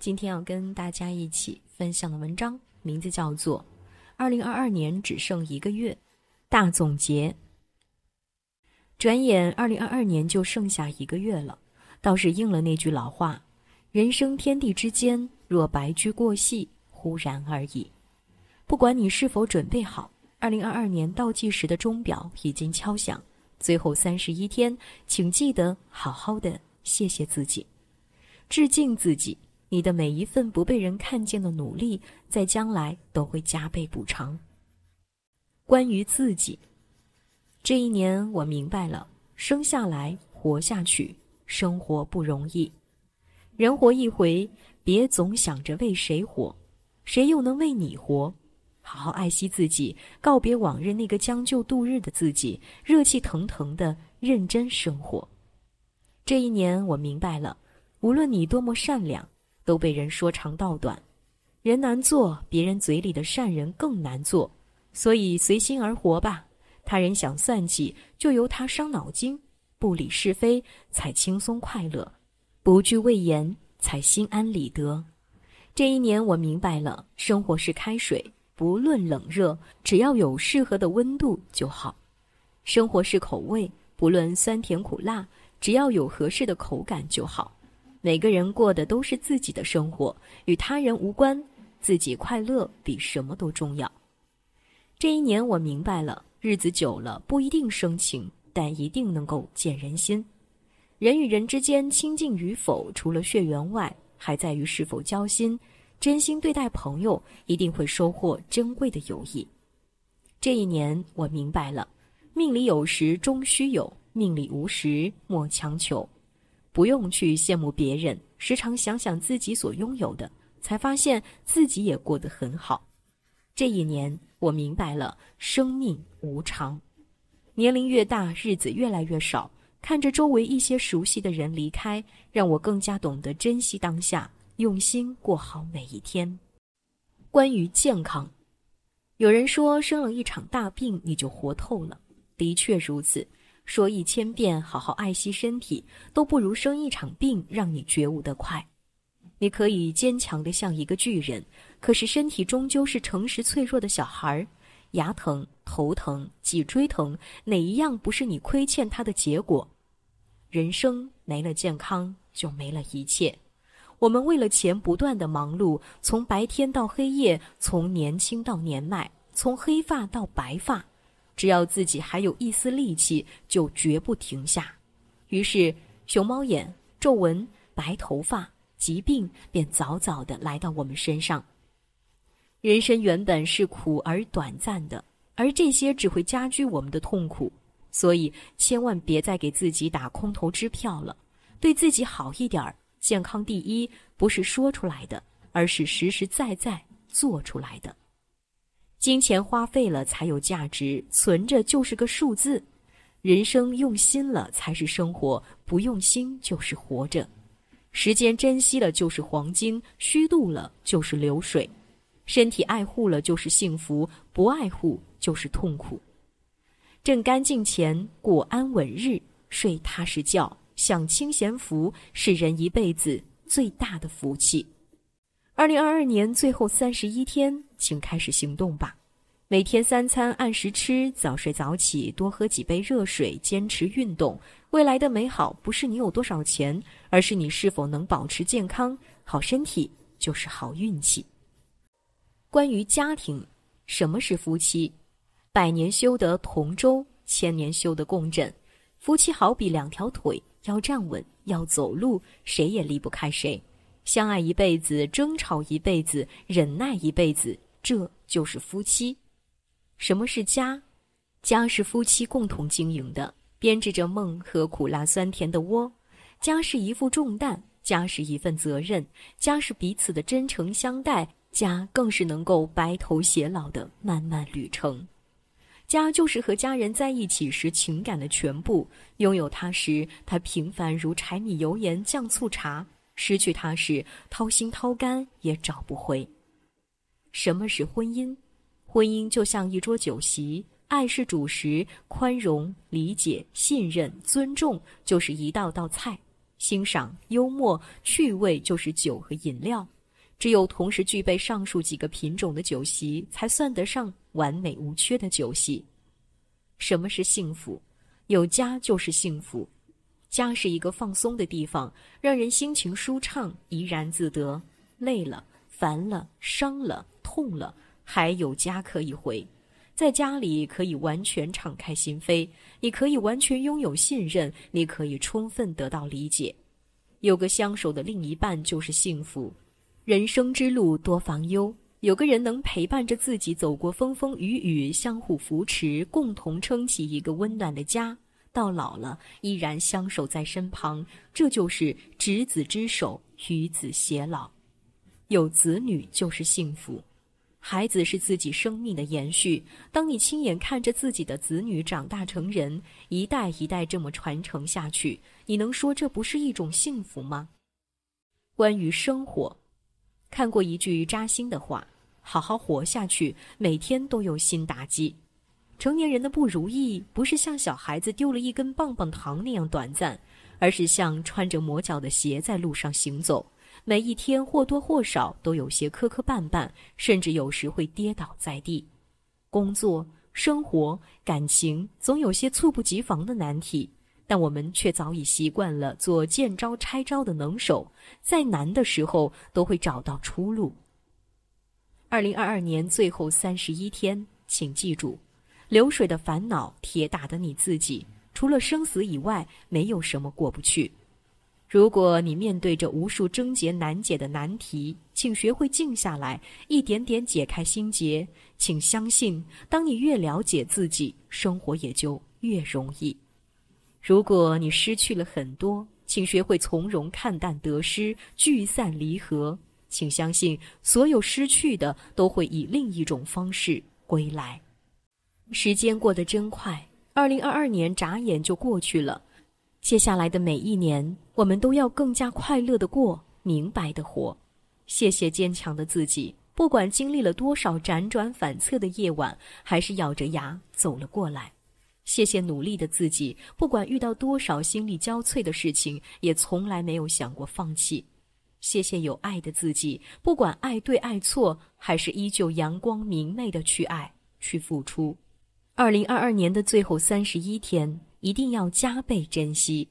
今天要跟大家一起分享的文章，名字叫做《二零二二年只剩一个月，大总结》。转眼，二零二二年就剩下一个月了，倒是应了那句老话：“人生天地之间，若白驹过隙，忽然而已。”不管你是否准备好，二零二二年倒计时的钟表已经敲响。最后三十一天，请记得好好的谢谢自己，致敬自己。你的每一份不被人看见的努力，在将来都会加倍补偿。关于自己，这一年我明白了：生下来，活下去，生活不容易。人活一回，别总想着为谁活，谁又能为你活？好好爱惜自己，告别往日那个将就度日的自己，热气腾腾的认真生活。这一年，我明白了，无论你多么善良，都被人说长道短，人难做，别人嘴里的善人更难做。所以，随心而活吧，他人想算计，就由他伤脑筋，不理是非，才轻松快乐，不惧畏言，才心安理得。这一年，我明白了，生活是开水。不论冷热，只要有适合的温度就好；生活是口味，不论酸甜苦辣，只要有合适的口感就好。每个人过的都是自己的生活，与他人无关。自己快乐比什么都重要。这一年我明白了，日子久了不一定生情，但一定能够见人心。人与人之间亲近与否，除了血缘外，还在于是否交心。真心对待朋友，一定会收获珍贵的友谊。这一年，我明白了：命里有时终须有，命里无时莫强求。不用去羡慕别人，时常想想自己所拥有的，才发现自己也过得很好。这一年，我明白了生命无常，年龄越大，日子越来越少，看着周围一些熟悉的人离开，让我更加懂得珍惜当下。用心过好每一天。关于健康，有人说生了一场大病你就活透了，的确如此。说一千遍好好爱惜身体，都不如生一场病让你觉悟得快。你可以坚强的像一个巨人，可是身体终究是诚实脆弱的小孩儿。牙疼、头疼、脊椎疼，哪一样不是你亏欠他的结果？人生没了健康，就没了一切。我们为了钱不断的忙碌，从白天到黑夜，从年轻到年迈，从黑发到白发，只要自己还有一丝力气，就绝不停下。于是，熊猫眼、皱纹、白头发、疾病便早早的来到我们身上。人生原本是苦而短暂的，而这些只会加剧我们的痛苦，所以千万别再给自己打空头支票了，对自己好一点儿。健康第一，不是说出来的，而是实实在在做出来的。金钱花费了才有价值，存着就是个数字。人生用心了才是生活，不用心就是活着。时间珍惜了就是黄金，虚度了就是流水。身体爱护了就是幸福，不爱护就是痛苦。挣干净钱，过安稳日，睡踏实觉。享清闲福是人一辈子最大的福气。二零二二年最后三十一天，请开始行动吧。每天三餐按时吃，早睡早起，多喝几杯热水，坚持运动。未来的美好不是你有多少钱，而是你是否能保持健康。好身体就是好运气。关于家庭，什么是夫妻？百年修得同舟，千年修得共枕。夫妻好比两条腿，要站稳，要走路，谁也离不开谁。相爱一辈子，争吵一辈子，忍耐一辈子，这就是夫妻。什么是家？家是夫妻共同经营的，编织着梦和苦辣酸甜的窝。家是一副重担，家是一份责任，家是彼此的真诚相待，家更是能够白头偕老的漫漫旅程。家就是和家人在一起时情感的全部。拥有它时，它平凡如柴米油盐酱醋茶；失去它时，掏心掏肝也找不回。什么是婚姻？婚姻就像一桌酒席，爱是主食，宽容、理解、信任、尊重就是一道道菜；欣赏、幽默、趣味就是酒和饮料。只有同时具备上述几个品种的酒席，才算得上。完美无缺的酒席，什么是幸福？有家就是幸福，家是一个放松的地方，让人心情舒畅，怡然自得。累了、烦了、伤了、痛了，还有家可以回，在家里可以完全敞开心扉，你可以完全拥有信任，你可以充分得到理解，有个相守的另一半就是幸福。人生之路多烦忧。有个人能陪伴着自己走过风风雨雨，相互扶持，共同撑起一个温暖的家，到老了依然相守在身旁，这就是执子之手，与子偕老。有子女就是幸福，孩子是自己生命的延续。当你亲眼看着自己的子女长大成人，一代一代这么传承下去，你能说这不是一种幸福吗？关于生活。看过一句扎心的话：“好好活下去，每天都有新打击。”成年人的不如意，不是像小孩子丢了一根棒棒糖那样短暂，而是像穿着磨脚的鞋在路上行走，每一天或多或少都有些磕磕绊绊，甚至有时会跌倒在地。工作、生活、感情，总有些猝不及防的难题。但我们却早已习惯了做见招拆招的能手，再难的时候都会找到出路。二零二二年最后三十一天，请记住，流水的烦恼，铁打的你自己。除了生死以外，没有什么过不去。如果你面对着无数症结难解的难题，请学会静下来，一点点解开心结。请相信，当你越了解自己，生活也就越容易。如果你失去了很多，请学会从容看淡得失聚散离合，请相信所有失去的都会以另一种方式归来。时间过得真快，二零二二年眨眼就过去了，接下来的每一年，我们都要更加快乐的过，明白的活。谢谢坚强的自己，不管经历了多少辗转反侧的夜晚，还是咬着牙走了过来。谢谢努力的自己，不管遇到多少心力交瘁的事情，也从来没有想过放弃。谢谢有爱的自己，不管爱对爱错，还是依旧阳光明媚的去爱去付出。二零二二年的最后三十一天，一定要加倍珍惜。